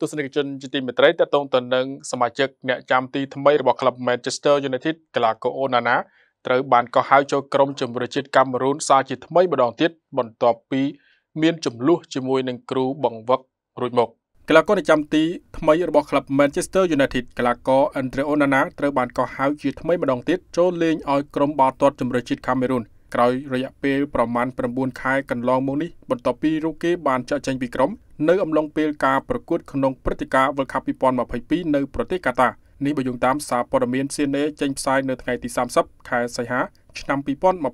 ទស្សនិកជនជាទីមេត្រីតតងទៅនឹងសមាជិកអ្នកចាំទីថ្មីរបស់ក្លឹប Manchester United កីឡាករអូណាណាត្រូវបានកោះហៅចូលក្រុមជម្រើសជាតិកាមេរូនសារជាថ្មីម្ដងទៀតបន្ទាប់ពីមានចំនួនជាមួយនឹងគ្រូបង្វឹករួចមកកីឡាករប្រចាំទីថ្មីរបស់ក្លឹប Manchester United កីឡាករ Andre Onana ត្រូវបានកោះហៅជាថ្មីម្ដងទៀតចូលលេងឲ្យក្រុមបាល់ទាត់ជម្រើសជាតិកាមេរូនក្រោយរយៈពេលប្រមាណ9ខែកន្លងមកនេះបន្ទាប់ពីរូកេបានចាក់ចែងពីក្រុមនៅអំឡុងពេលការប្រកួតក្នុងព្រឹត្តិការណ៍ World Cup 2022នៅប្រទេសកាតានេះបើយោងតាមសារព័ត៌មាន CNN ចេញផ្សាយនៅថ្ងៃទី30ខែសីហាឆ្នាំ2023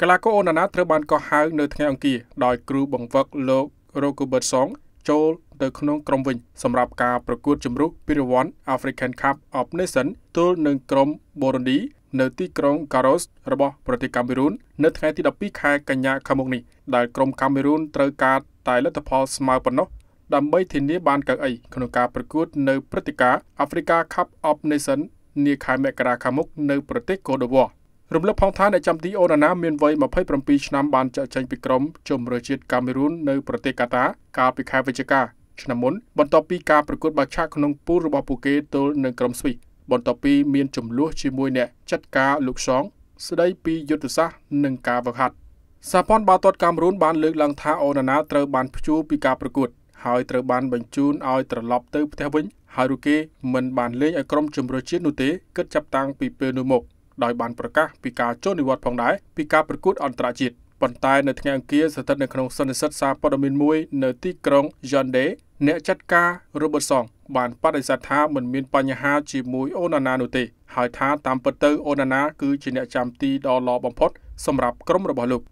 កីឡាករអូណាណាត្រូវបានកោះហៅនៅថ្ងៃអង្គារដោយគ្រូបង្វឹកលោក Robert Song ចូលទៅក្នុងក្រុមវិញសម្រាប់ការប្រកួតជម្រុះពីរង្វាន់ African Cup of Nations ទល់នឹងក្រុម Burundi នៅទីក្រុងការ៉ូសរបស់ប្រទេសកាមេរូននៅថ្ងៃទី12ខែកញ្ញាខាងមុខនេះដែលក្រុមកាមេរូនត្រូវការតែលទ្ធផលស្មើប៉ុណ្ណោះដើម្បីធានា បានកៅអីក្នុងការប្រកួតនៅព្រឹត្តិការណ៍ Africa Cup of Nations នា ខែមករាខាងមុខនៅប្រទេសកូដូវ៉ារំលឹកផងថាអ្នកចាំទីអូណាណា មានវ័យ27ឆ្នាំបានចាក់ចែងពីក្រុមជំរឿជាតិកាមេរូននៅប្រទេសកាតាកាលពីខែវិច្ឆិកា ឆ្នាំមុនបន្ទាប់ពីការប្រកួតបាឆាកក្នុងពូលរបស់ពួកគេទល់នឹងក្រុមស្វីសបន្ទាប់ពីមានចំនួនជាមួយ អ្នកចាត់ការលោកសងស្ដីពីយុទ្ធសាស្ត្រនិងការវឹកហាត់សាព័ន្ធបាល់ទាត់កាមេរូនបានលើកឡើងថាអូណាណាត្រូវបានព្យួរពីការប្រកួតហើយត្រូវបានបញ្ជូនឲ្យត្រឡប់ទៅផ្ទះវិញហើយរូគេមិនបានលេងឲ្យក្រុមជំរឿជាតិនោះទេគិតចាប់តាំងពីពេលនោះមកដោយបានប្រកាសពីការចូលនិវត្តន៍ផងដែរពីការប្រកួតអន្តរជាតិប៉ុន្តែនៅថ្ងៃអង្គារស្ថិតនៅក្នុងសន្និសីទសារព័ត៌មានមួយនៅទីក្រុង Yaounde អ្នកចាត់ការ Robert Song បានបដិសេធថាមិនមាន បញ្ហាជាមួយអូណាណានោះទេ ហើយថាតាមពិតទៅអូណាណាគឺជាអ្នកចាំទីដ៏ល្អបំផុតសម្រាប់ក្រុមរបស់លោក